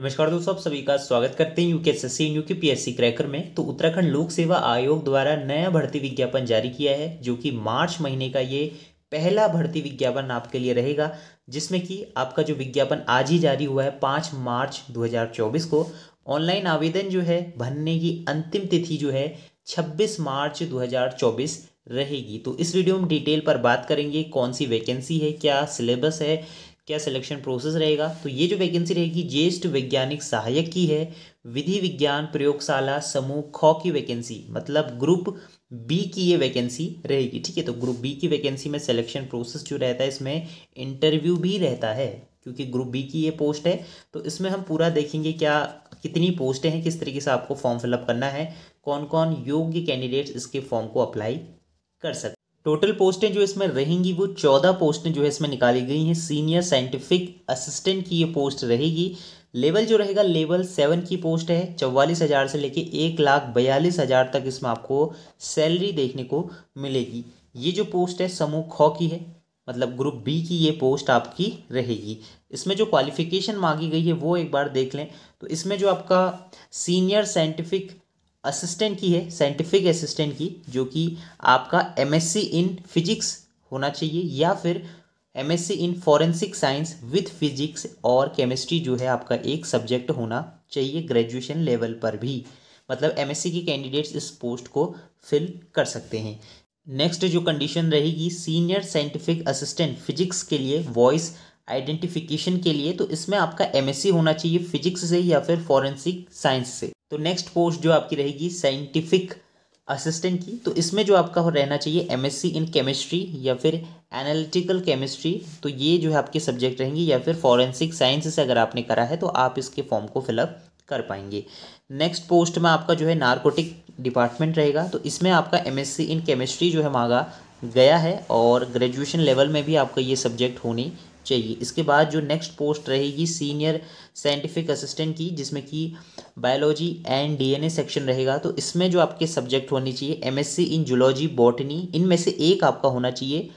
नमस्कार दोस्तों आप सभी का स्वागत करते हैं UK S S C new PSC cracker में तो उत्तराखंड लोक सेवा आयोग द्वारा नया भर्ती विज्ञापन जारी किया है जो कि मार्च महीने का ये पहला भर्ती विज्ञापन आपके लिए रहेगा जिसमें कि आपका जो विज्ञापन आज ही जारी हुआ है पाँच मार्च 2024 को ऑनलाइन आवेदन जो है भरने की अंतिम तिथि जो है छब्बीस मार्च दो रहेगी तो इस वीडियो में डिटेल पर बात करेंगे कौन सी वैकेंसी है क्या सिलेबस है क्या सिलेक्शन प्रोसेस रहेगा तो ये जो वैकेंसी रहेगी ज्येष्ठ वैज्ञानिक सहायक की है विधि विज्ञान प्रयोगशाला समूह खौ की वैकेंसी मतलब ग्रुप बी की ये वैकेंसी रहेगी ठीक है तो ग्रुप बी की वैकेंसी में सिलेक्शन प्रोसेस जो रहता है इसमें इंटरव्यू भी रहता है क्योंकि ग्रुप बी की ये पोस्ट है तो इसमें हम पूरा देखेंगे क्या कितनी पोस्टें हैं किस तरीके से आपको फॉर्म फिलअप करना है कौन कौन योग्य कैंडिडेट्स इसके फॉर्म को अप्लाई कर सकते टोटल पोस्टें जो इसमें रहेंगी वो चौदह पोस्टें जो है इसमें निकाली गई हैं सीनियर साइंटिफिक असिस्टेंट की ये पोस्ट रहेगी लेवल जो रहेगा लेवल सेवन की पोस्ट है चौवालीस हज़ार से लेके एक लाख बयालीस हज़ार तक इसमें आपको सैलरी देखने को मिलेगी ये जो पोस्ट है समूह ख की है मतलब ग्रुप बी की ये पोस्ट आपकी रहेगी इसमें जो क्वालिफिकेशन मांगी गई है वो एक बार देख लें तो इसमें जो आपका सीनियर साइंटिफिक असिस्टेंट की है साइंटिफिक असिस्टेंट की जो कि आपका एम इन फिजिक्स होना चाहिए या फिर M in forensic science with physics और केमिस्ट्री जो है आपका एक सब्जेक्ट होना चाहिए ग्रेजुएशन लेवल पर भी मतलब एमएससी के कैंडिडेट्स इस पोस्ट को फिल कर सकते हैं नेक्स्ट जो कंडीशन रहेगी सीनियर साइंटिफिक असिस्टेंट फिजिक्स के लिए वॉइस आइडेंटिफिकेशन के लिए तो इसमें आपका एम होना चाहिए फिजिक्स से या फिर फॉरेंसिक साइंस से तो नेक्स्ट पोस्ट जो आपकी रहेगी साइंटिफिक असिस्टेंट की तो इसमें जो आपका रहना चाहिए एमएससी इन केमिस्ट्री या फिर एनालिटिकल केमिस्ट्री तो ये जो है आपके सब्जेक्ट रहेंगे या फिर फॉरेंसिक साइंस से अगर आपने करा है तो आप इसके फॉर्म को फिलअप कर पाएंगे नेक्स्ट पोस्ट में आपका जो है नारकोटिक डिपार्टमेंट रहेगा तो इसमें आपका एम इन केमिस्ट्री जो है मांगा गया है और ग्रेजुएशन लेवल में भी आपका ये सब्जेक्ट होनी चाहिए इसके बाद जो नेक्स्ट पोस्ट रहेगी सीनियर साइंटिफिक असिस्टेंट की जिसमें कि बायोलॉजी एंड डीएनए सेक्शन रहेगा तो इसमें जो आपके सब्जेक्ट होने चाहिए एमएससी इन जूलॉजी बॉटनी इनमें से एक आपका होना चाहिए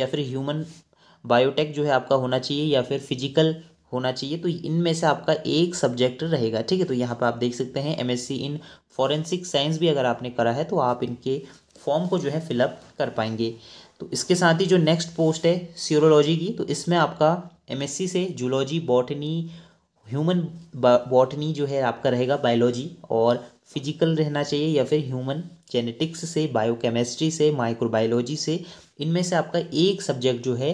या फिर ह्यूमन बायोटेक जो है आपका होना चाहिए या फिर फिजिकल होना चाहिए तो इनमें से आपका एक सब्जेक्ट रहेगा ठीक है तो यहाँ पर आप देख सकते हैं एम इन फॉरेंसिक साइंस भी अगर आपने करा है तो आप इनके फॉर्म को जो है फिलअप कर पाएंगे तो इसके साथ ही जो नेक्स्ट पोस्ट है सीरोलॉजी की तो इसमें आपका एमएससी से जूलॉजी बॉटनी ह्यूमन बॉटनी जो है आपका रहेगा बायोलॉजी और फिजिकल रहना चाहिए या फिर ह्यूमन जेनेटिक्स से बायोकेमिस्ट्री से माइक्रोबायोलॉजी से इनमें से आपका एक सब्जेक्ट जो है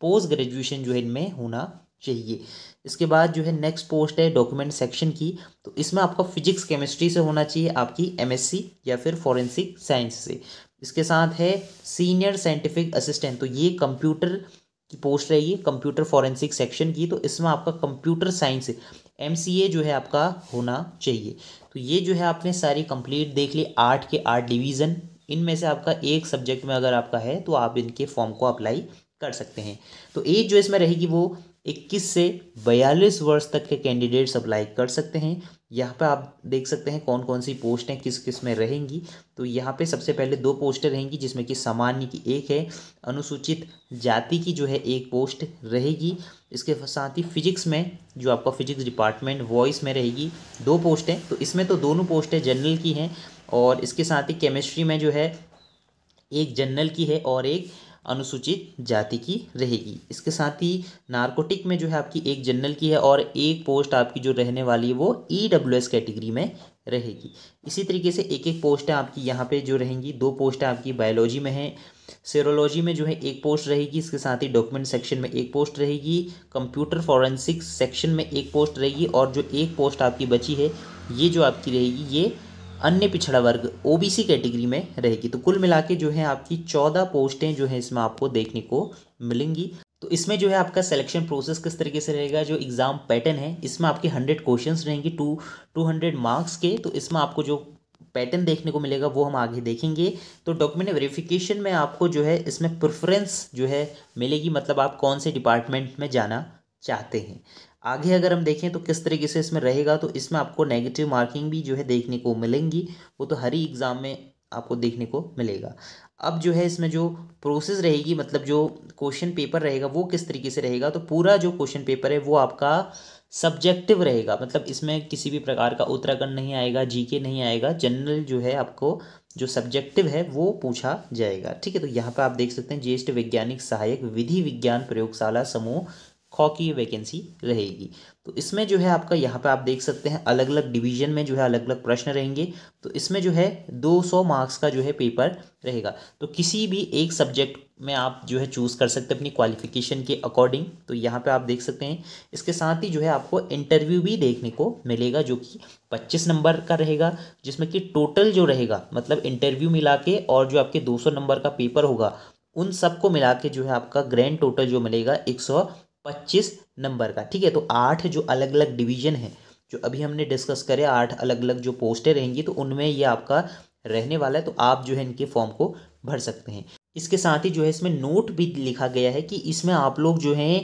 पोस्ट ग्रेजुएशन जो है इनमें होना चाहिए इसके बाद जो है नेक्स्ट पोस्ट है डॉक्यूमेंट सेक्शन की तो इसमें आपका फिजिक्स केमिस्ट्री से होना चाहिए आपकी एमएससी या फिर फॉरेंसिक साइंस से इसके साथ है सीनियर साइंटिफिक असिस्टेंट तो ये कंप्यूटर की पोस्ट रहेगी कंप्यूटर फॉरेंसिक सेक्शन की तो इसमें आपका कंप्यूटर साइंस एम जो है आपका होना चाहिए तो ये जो है आपने सारी कंप्लीट देख ली आठ के आठ डिवीज़न इनमें से आपका एक सब्जेक्ट में अगर आपका है तो आप इनके फॉर्म को अप्लाई कर सकते हैं तो एज जो इसमें रहेगी वो 21 से 42 वर्ष तक के कैंडिडेट्स अप्लाई कर सकते हैं यहाँ पर आप देख सकते हैं कौन कौन सी पोस्ट हैं किस किस में रहेंगी तो यहाँ पे सबसे पहले दो पोस्टें रहेंगी जिसमें कि सामान्य की एक है अनुसूचित जाति की जो है एक पोस्ट रहेगी इसके साथ ही फिजिक्स में जो आपका फिजिक्स डिपार्टमेंट वॉइस में रहेगी दो पोस्ट हैं तो इसमें तो दोनों पोस्टें जनरल की हैं और इसके साथ ही केमिस्ट्री में जो है एक जनरल की है और एक अनुसूचित जाति की रहेगी इसके साथ ही नारकोटिक में जो है आपकी एक जनरल की है और एक पोस्ट आपकी जो रहने वाली है वो ई डब्ल्यू एस कैटेगरी में रहेगी इसी तरीके से एक एक पोस्ट है आपकी यहाँ पे जो रहेंगी दो पोस्ट आपकी बायोलॉजी में है सेरोलॉजी में जो है एक पोस्ट रहेगी इसके साथ ही डॉक्यूमेंट सेक्शन में एक पोस्ट रहेगी कंप्यूटर फॉरेंसिक सेक्शन में एक पोस्ट रहेगी और जो एक पोस्ट आपकी बची है ये जो आपकी रहेगी ये अन्य पिछड़ा वर्ग ओबीसी कैटेगरी में रहेगी तो कुल मिला जो है आपकी चौदह पोस्टें जो है इसमें आपको देखने को मिलेंगी तो इसमें जो है आपका सिलेक्शन प्रोसेस किस तरीके से रहेगा जो एग्ज़ाम पैटर्न है इसमें आपके हंड्रेड क्वेश्चंस रहेंगे टू टू हंड्रेड मार्क्स के तो इसमें आपको जो पैटर्न देखने को मिलेगा वो हम आगे देखेंगे तो डॉक्यूमेंट वेरिफिकेशन में आपको जो है इसमें प्रेफरेंस जो है मिलेगी मतलब आप कौन से डिपार्टमेंट में जाना चाहते हैं आगे अगर हम देखें तो किस तरीके से इसमें रहेगा तो इसमें आपको नेगेटिव मार्किंग भी जो है देखने को मिलेंगी वो तो हर ही एग्ज़ाम में आपको देखने को मिलेगा अब जो है इसमें जो प्रोसेस रहेगी मतलब जो क्वेश्चन पेपर रहेगा वो किस तरीके से रहेगा तो पूरा जो क्वेश्चन पेपर है वो आपका सब्जेक्टिव रहेगा मतलब इसमें किसी भी प्रकार का उत्तराखंड नहीं आएगा जीके नहीं आएगा जनरल जो है आपको जो सब्जेक्टिव है वो पूछा जाएगा ठीक है तो यहाँ पर आप देख सकते हैं ज्येष्ठ वैज्ञानिक सहायक विधि विज्ञान प्रयोगशाला समूह खो की वैकेंसी रहेगी तो इसमें जो है आपका यहाँ पे आप देख सकते हैं अलग अलग डिवीजन में जो है अलग अलग प्रश्न रहेंगे तो इसमें जो है 200 मार्क्स का जो है पेपर रहेगा तो किसी भी एक सब्जेक्ट में आप जो है चूज़ कर सकते हैं अपनी क्वालिफिकेशन के अकॉर्डिंग तो यहाँ पे आप देख सकते हैं इसके साथ ही जो है आपको इंटरव्यू भी देखने को मिलेगा जो कि पच्चीस नंबर का रहेगा जिसमें कि टोटल जो रहेगा मतलब इंटरव्यू मिला के और जो आपके दो सौ नंबर का पेपर होगा उन सबको मिला के जो है आपका ग्रैंड टोटल जो मिलेगा एक सौ पच्चीस नंबर का ठीक है तो आठ जो अलग अलग डिवीजन है जो अभी हमने डिस्कस करे आठ अलग अलग जो पोस्टें रहेंगी तो उनमें ये आपका रहने वाला है तो आप जो है इनके फॉर्म को भर सकते हैं इसके साथ ही जो है इसमें नोट भी लिखा गया है कि इसमें आप लोग जो हैं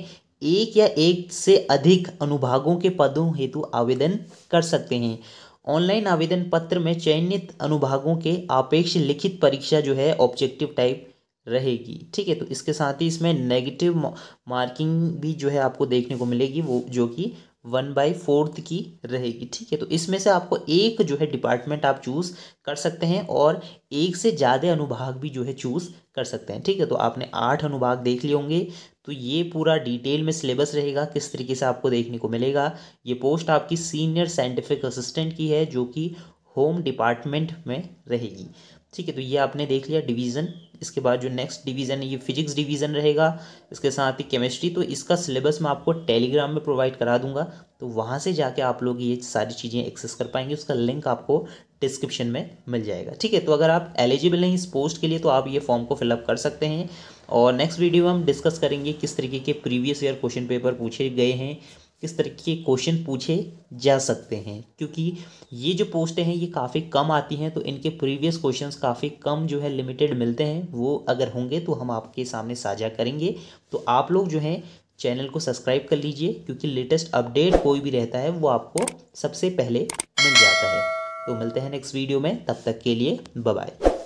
एक या एक से अधिक अनुभागों के पदों हेतु आवेदन कर सकते हैं ऑनलाइन आवेदन पत्र में चयनित अनुभागों के आपेक्ष लिखित परीक्षा जो है ऑब्जेक्टिव टाइप रहेगी ठीक है तो इसके साथ ही इसमें नेगेटिव मार्किंग भी जो है आपको देखने को मिलेगी वो जो कि वन बाई फोर्थ की रहेगी ठीक है तो इसमें से आपको एक जो है डिपार्टमेंट आप चूज़ कर सकते हैं और एक से ज़्यादा अनुभाग भी जो है चूज़ कर सकते हैं ठीक है तो आपने आठ अनुभाग देख लिए होंगे तो ये पूरा डिटेल में सिलेबस रहेगा किस तरीके से आपको देखने को मिलेगा ये पोस्ट आपकी सीनियर साइंटिफिक असिस्टेंट की है जो कि होम डिपार्टमेंट में रहेगी ठीक है तो ये आपने देख लिया डिवीज़न इसके बाद जो नेक्स्ट डिवीज़न है ये फिजिक्स डिवीज़न रहेगा इसके साथ ही केमिस्ट्री तो इसका सिलेबस मैं आपको टेलीग्राम में प्रोवाइड करा दूंगा तो वहाँ से जाके आप लोग ये सारी चीज़ें एक्सेस कर पाएंगे उसका लिंक आपको डिस्क्रिप्शन में मिल जाएगा ठीक है तो अगर आप एलिजिबल हैं इस पोस्ट के लिए तो आप ये फॉर्म को फिलअप कर सकते हैं और नेक्स्ट वीडियो में हम डिस्कस करेंगे किस तरीके के प्रीवियस ईयर क्वेश्चन पेपर पूछे गए हैं किस तरीके के क्वेश्चन पूछे जा सकते हैं क्योंकि ये जो पोस्टें हैं ये काफ़ी कम आती हैं तो इनके प्रीवियस क्वेश्चंस काफ़ी कम जो है लिमिटेड मिलते हैं वो अगर होंगे तो हम आपके सामने साझा करेंगे तो आप लोग जो हैं चैनल को सब्सक्राइब कर लीजिए क्योंकि लेटेस्ट अपडेट कोई भी रहता है वो आपको सबसे पहले मिल जाता है तो मिलते हैं नेक्स्ट वीडियो में तब तक के लिए बाय